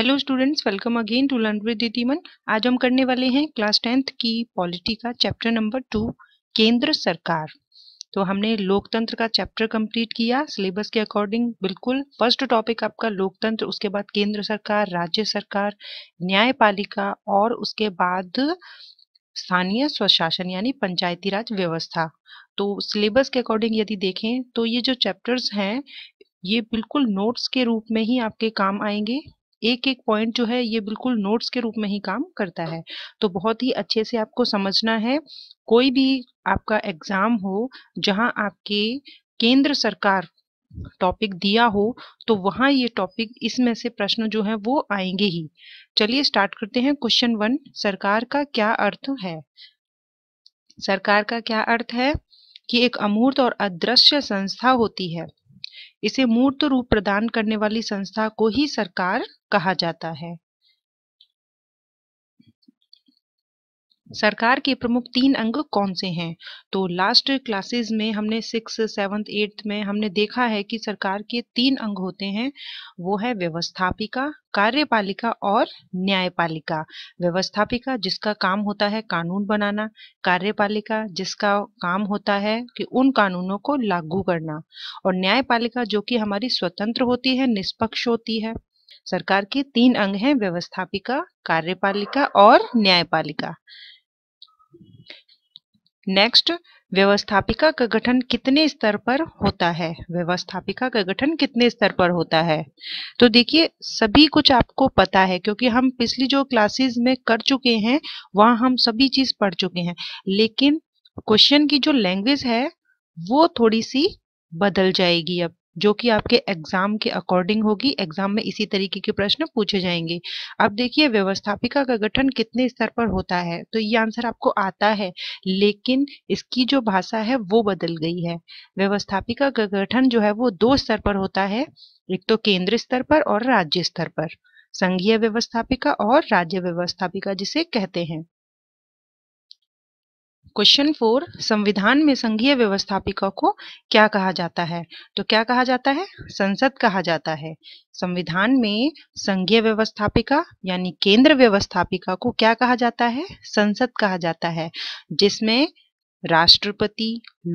hello students welcome again to learn with दीमन आज हम करने वाले हैं क्लास टेंथ की पॉलिटी का चैप्टर नंबर टू केंद्र सरकार तो हमने लोकतंत्र का चैप्टर कंप्लीट किया सिलेबस के अकॉर्डिंग बिल्कुल फर्स्ट टॉपिक आपका लोकतंत्र उसके बाद केंद्र सरकार राज्य सरकार न्यायपालिका और उसके बाद स्थानीय स्वशासन यानी पंचायती राज व्यवस्था तो सिलेबस के अकॉर्डिंग यदि देखें तो ये जो चैप्टर्स हैं ये बिल्कुल नोट्स के रूप में ही आपके काम आएंगे एक एक पॉइंट जो है ये बिल्कुल नोट्स के रूप में ही काम करता है तो बहुत ही अच्छे से आपको समझना है कोई भी आपका एग्जाम हो जहां आपके केंद्र सरकार टॉपिक दिया हो तो वहां ये टॉपिक इसमें से प्रश्न जो है वो आएंगे ही चलिए स्टार्ट करते हैं क्वेश्चन वन सरकार का क्या अर्थ है सरकार का क्या अर्थ है कि एक अमूर्त और अदृश्य संस्था होती है इसे मूर्त रूप प्रदान करने वाली संस्था को ही सरकार कहा जाता है सरकार के प्रमुख तीन अंग कौन से हैं तो लास्ट क्लासेस में हमने सिक्स सेवन्थ एट्थ में हमने देखा है कि सरकार के तीन अंग होते हैं वो है व्यवस्थापिका कार्यपालिका और न्यायपालिका व्यवस्थापिका जिसका काम होता है कानून बनाना कार्यपालिका जिसका काम होता है कि उन कानूनों को लागू करना और न्यायपालिका जो कि हमारी स्वतंत्र होती है निष्पक्ष होती है सरकार के तीन अंग हैं व्यवस्थापिका कार्यपालिका और न्यायपालिका नेक्स्ट व्यवस्थापिका का गठन कितने स्तर पर होता है व्यवस्थापिका का गठन कितने स्तर पर होता है तो देखिए सभी कुछ आपको पता है क्योंकि हम पिछली जो क्लासेस में कर चुके हैं वहां हम सभी चीज पढ़ चुके हैं लेकिन क्वेश्चन की जो लैंग्वेज है वो थोड़ी सी बदल जाएगी अब जो कि आपके एग्जाम के अकॉर्डिंग होगी एग्जाम में इसी तरीके के प्रश्न पूछे जाएंगे अब देखिए व्यवस्थापिका का गठन कितने स्तर पर होता है तो ये आंसर आपको आता है लेकिन इसकी जो भाषा है वो बदल गई है व्यवस्थापिका का गठन जो है वो दो स्तर पर होता है एक तो केंद्र स्तर पर और राज्य स्तर पर संघीय व्यवस्थापिका और राज्य व्यवस्थापिका जिसे कहते हैं क्वेश्चन फोर संविधान में संघीय व्यवस्थापिका को क्या कहा जाता है तो क्या कहा जाता है संसद कहा जाता है संविधान में संघीय व्यवस्थापिका यानी केंद्र व्यवस्थापिका को क्या कहा जाता है संसद कहा जाता है जिसमें राष्ट्रपति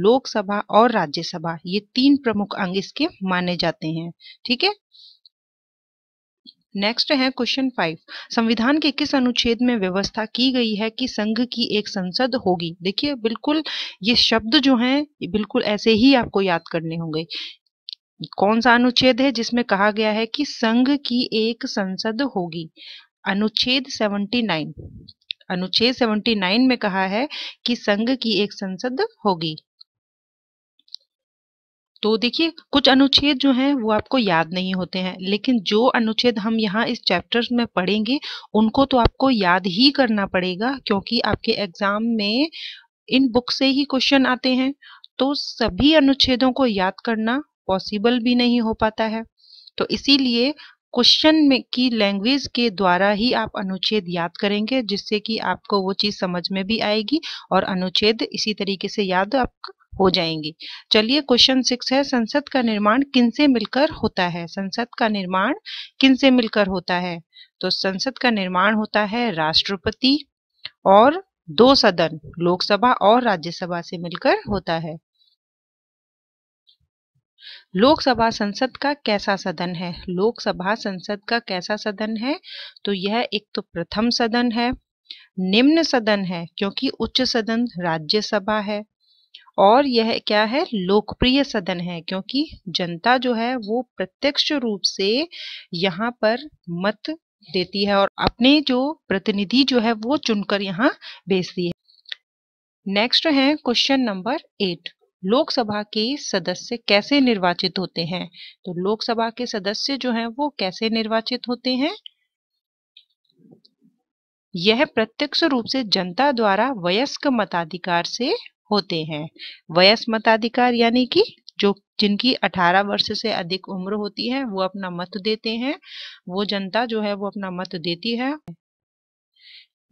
लोकसभा और राज्यसभा ये तीन प्रमुख अंग इसके माने जाते हैं ठीक है नेक्स्ट है क्वेश्चन फाइव संविधान के किस अनुच्छेद में व्यवस्था की गई है कि संघ की एक संसद होगी देखिए बिल्कुल ये शब्द जो हैं बिल्कुल ऐसे ही आपको याद करने होंगे कौन सा अनुच्छेद है जिसमें कहा गया है कि संघ की एक संसद होगी अनुच्छेद 79 अनुच्छेद 79 में कहा है कि संघ की एक संसद होगी तो देखिए कुछ अनुच्छेद जो हैं वो आपको याद नहीं होते हैं लेकिन जो अनुच्छेद हम यहाँ इस चैप्टर में पढ़ेंगे उनको तो आपको याद ही करना पड़ेगा क्योंकि आपके एग्जाम में इन बुक से ही क्वेश्चन आते हैं तो सभी अनुच्छेदों को याद करना पॉसिबल भी नहीं हो पाता है तो इसीलिए क्वेश्चन में की लैंग्वेज के द्वारा ही आप अनुच्छेद याद करेंगे जिससे कि आपको वो चीज़ समझ में भी आएगी और अनुच्छेद इसी तरीके से याद आप हो जाएंगी चलिए क्वेश्चन सिक्स है संसद का निर्माण किन से मिलकर होता है संसद का निर्माण किन से मिलकर होता है तो संसद का निर्माण होता है राष्ट्रपति और दो सदन लोकसभा और राज्यसभा से मिलकर होता है लोकसभा संसद का कैसा सदन है लोकसभा संसद का कैसा सदन है तो यह एक तो प्रथम सदन है निम्न सदन है क्योंकि उच्च सदन राज्यसभा है और यह क्या है लोकप्रिय सदन है क्योंकि जनता जो है वो प्रत्यक्ष रूप से यहाँ पर मत देती है और अपने जो प्रतिनिधि जो है वो चुनकर यहाँ भेजती है नेक्स्ट है क्वेश्चन नंबर एट लोकसभा के सदस्य कैसे निर्वाचित होते हैं तो लोकसभा के सदस्य जो हैं वो कैसे निर्वाचित होते हैं यह प्रत्यक्ष रूप से जनता द्वारा वयस्क मताधिकार से होते हैं वयस्क मताधिकार यानी कि जो जिनकी 18 वर्ष से अधिक उम्र होती है वो अपना मत देते हैं वो जनता जो है वो अपना मत देती है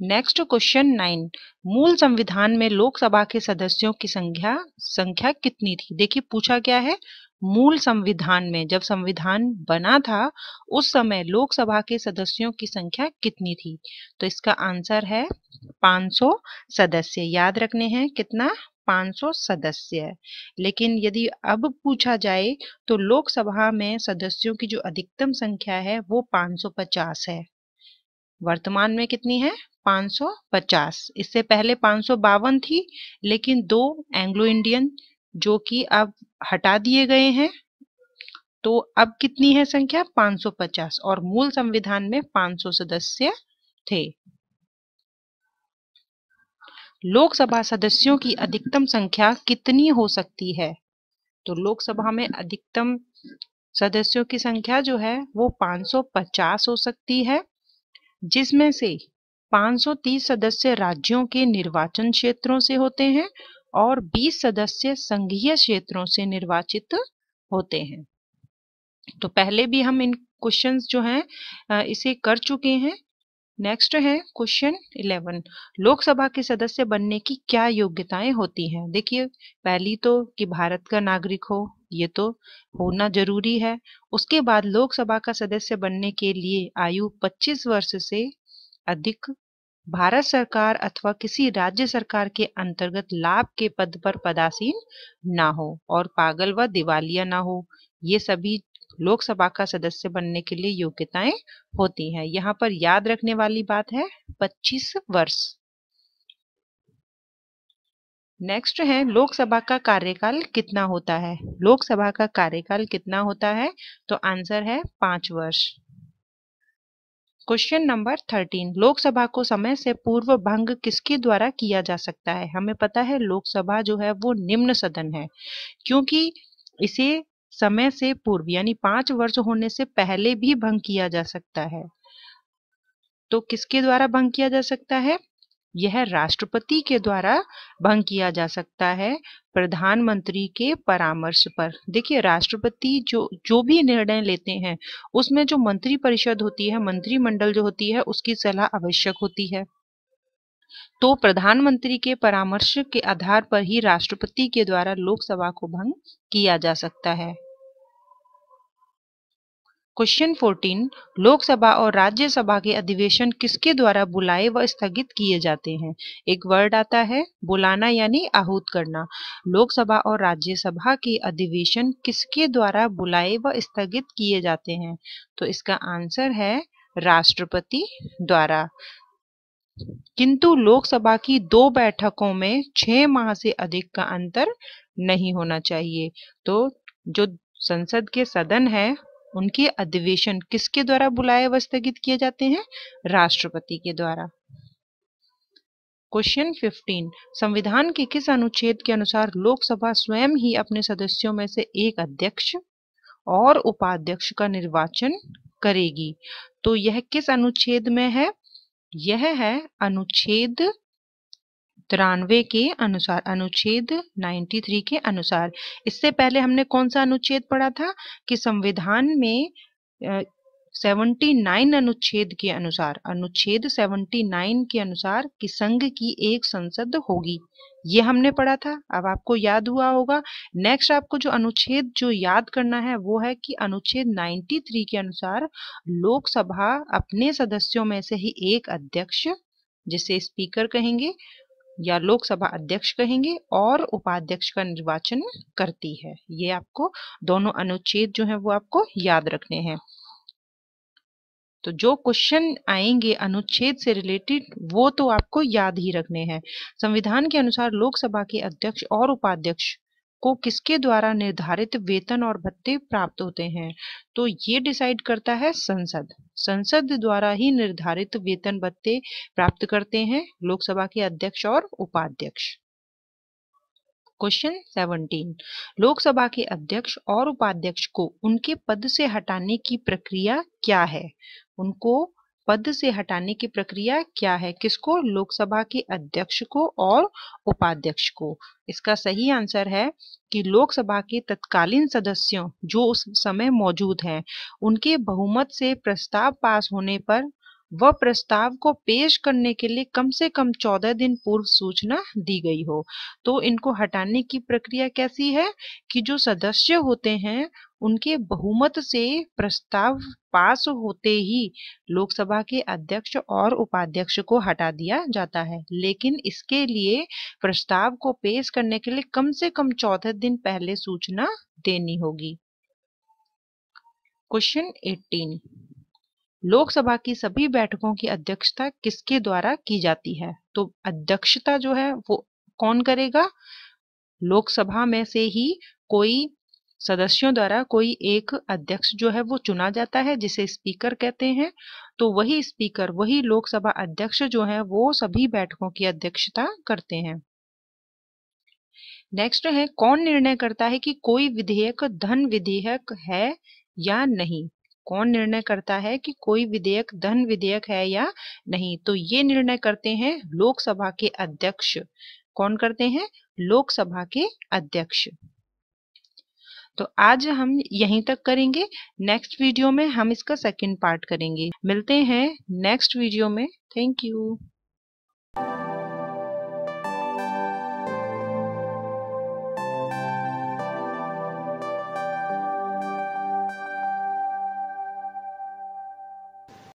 नेक्स्ट क्वेश्चन नाइन मूल संविधान में लोकसभा के सदस्यों की संख्या संख्या कितनी थी देखिए पूछा क्या है मूल संविधान में जब संविधान बना था उस समय लोकसभा के सदस्यों की संख्या कितनी थी तो इसका आंसर है 500 सदस्य याद रखने हैं कितना 500 सदस्य लेकिन यदि अब पूछा जाए तो लोकसभा में सदस्यों की जो अधिकतम संख्या है वो 550 है वर्तमान में कितनी है 550 इससे पहले पांच थी लेकिन दो एंग्लो इंडियन जो कि अब हटा दिए गए हैं तो अब कितनी है संख्या 550 और मूल संविधान में 500 सदस्य थे लोकसभा सदस्यों की अधिकतम संख्या कितनी हो सकती है तो लोकसभा में अधिकतम सदस्यों की संख्या जो है वो 550 हो सकती है जिसमें से 530 सदस्य राज्यों के निर्वाचन क्षेत्रों से होते हैं और 20 सदस्य संघीय क्षेत्रों से निर्वाचित होते हैं तो पहले भी हम इन क्वेश्चन जो हैं इसे कर चुके हैं नेक्स्ट है क्वेश्चन इलेवन लोकसभा के सदस्य बनने की क्या योग्यताएं होती हैं देखिए पहली तो कि भारत का नागरिक हो ये तो होना जरूरी है उसके बाद लोकसभा का सदस्य बनने के लिए आयु 25 वर्ष से अधिक भारत सरकार अथवा किसी राज्य सरकार के अंतर्गत लाभ के पद पर पदासीन ना हो और पागल व दिवालिया ना हो ये सभी लोकसभा का सदस्य बनने के लिए योग्यताएं होती हैं यहाँ पर याद रखने वाली बात है 25 वर्ष नेक्स्ट है लोकसभा का कार्यकाल कितना होता है लोकसभा का कार्यकाल कितना होता है तो आंसर है पांच वर्ष क्वेश्चन नंबर थर्टीन लोकसभा को समय से पूर्व भंग किसके द्वारा किया जा सकता है हमें पता है लोकसभा जो है वो निम्न सदन है क्योंकि इसे समय से पूर्व यानी पांच वर्ष होने से पहले भी भंग किया जा सकता है तो किसके द्वारा भंग किया जा सकता है यह राष्ट्रपति के द्वारा भंग किया जा सकता है प्रधानमंत्री के परामर्श पर देखिए राष्ट्रपति जो जो भी निर्णय लेते हैं उसमें जो मंत्री परिषद होती है मंत्रिमंडल जो होती है उसकी सलाह आवश्यक होती है तो प्रधानमंत्री के परामर्श के आधार पर ही राष्ट्रपति के द्वारा लोकसभा को भंग किया जा सकता है क्वेश्चन 14 लोकसभा और राज्यसभा के अधिवेशन किसके द्वारा बुलाए व स्थगित किए जाते हैं एक वर्ड आता है बुलाना यानी आहूत करना लोकसभा और राज्यसभा के अधिवेशन किसके द्वारा बुलाए व स्थगित किए जाते हैं तो इसका आंसर है राष्ट्रपति द्वारा किंतु लोकसभा की दो बैठकों में छह माह से अधिक का अंतर नहीं होना चाहिए तो जो संसद के सदन है उनके अधिवेशन किसके द्वारा बुलाए व स्थगित किए जाते हैं राष्ट्रपति के द्वारा क्वेश्चन 15 संविधान के किस अनुच्छेद के अनुसार लोकसभा स्वयं ही अपने सदस्यों में से एक अध्यक्ष और उपाध्यक्ष का निर्वाचन करेगी तो यह किस अनुच्छेद में है यह है अनुच्छेद तिरानवे के अनुसार अनुच्छेद 93 के अनुसार इससे पहले हमने कौन सा अनुच्छेद पढ़ा था कि संविधान में सेवेंटी 79 अनुच्छेद के अनुसार अनुच्छेद 79 के अनुसार कि संघ की एक संसद होगी ये हमने पढ़ा था अब आपको याद हुआ होगा नेक्स्ट आपको जो अनुच्छेद जो याद करना है वो है कि अनुच्छेद 93 के अनुसार लोकसभा अपने सदस्यों में से ही एक अध्यक्ष जिसे स्पीकर कहेंगे या लोकसभा अध्यक्ष कहेंगे और उपाध्यक्ष का निर्वाचन करती है ये आपको दोनों अनुच्छेद जो है वो आपको याद रखने हैं तो जो क्वेश्चन आएंगे अनुच्छेद से रिलेटेड वो तो आपको याद ही रखने हैं संविधान के अनुसार लोकसभा के अध्यक्ष और उपाध्यक्ष को किसके द्वारा निर्धारित वेतन और भत्ते प्राप्त होते हैं तो ये डिसाइड करता है संसद संसद द्वारा ही निर्धारित वेतन भत्ते प्राप्त करते हैं लोकसभा के अध्यक्ष और उपाध्यक्ष क्वेश्चन 17 लोकसभा के अध्यक्ष और उपाध्यक्ष को उनके पद से हटाने की प्रक्रिया क्या है उनको पद से हटाने की प्रक्रिया क्या है किसको लोकसभा के अध्यक्ष को और उपाध्यक्ष को इसका सही आंसर है कि लोकसभा के तत्कालीन सदस्यों जो उस समय मौजूद हैं उनके बहुमत से प्रस्ताव पास होने पर वह प्रस्ताव को पेश करने के लिए कम से कम चौदह दिन पूर्व सूचना दी गई हो तो इनको हटाने की प्रक्रिया कैसी है कि जो सदस्य होते हैं उनके बहुमत से प्रस्ताव पास होते ही लोकसभा के अध्यक्ष और उपाध्यक्ष को हटा दिया जाता है लेकिन इसके लिए प्रस्ताव को पेश करने के लिए कम से कम चौदह दिन पहले सूचना देनी होगी क्वेश्चन 18 लोकसभा की सभी बैठकों की अध्यक्षता किसके द्वारा की जाती है तो अध्यक्षता जो है वो कौन करेगा लोकसभा में से ही कोई सदस्यों द्वारा कोई एक अध्यक्ष जो है वो चुना जाता है जिसे स्पीकर कहते हैं तो वही स्पीकर वही लोकसभा अध्यक्ष जो है वो सभी बैठकों की अध्यक्षता करते हैं नेक्स्ट है कौन निर्णय करता है कि कोई विधेयक धन विधेयक है या नहीं कौन निर्णय करता है कि कोई विधेयक धन विधेयक है या नहीं तो ये निर्णय करते हैं लोकसभा के अध्यक्ष कौन करते हैं लोकसभा के अध्यक्ष तो आज हम यहीं तक करेंगे नेक्स्ट वीडियो में हम इसका सेकंड पार्ट करेंगे मिलते हैं नेक्स्ट वीडियो में थैंक यू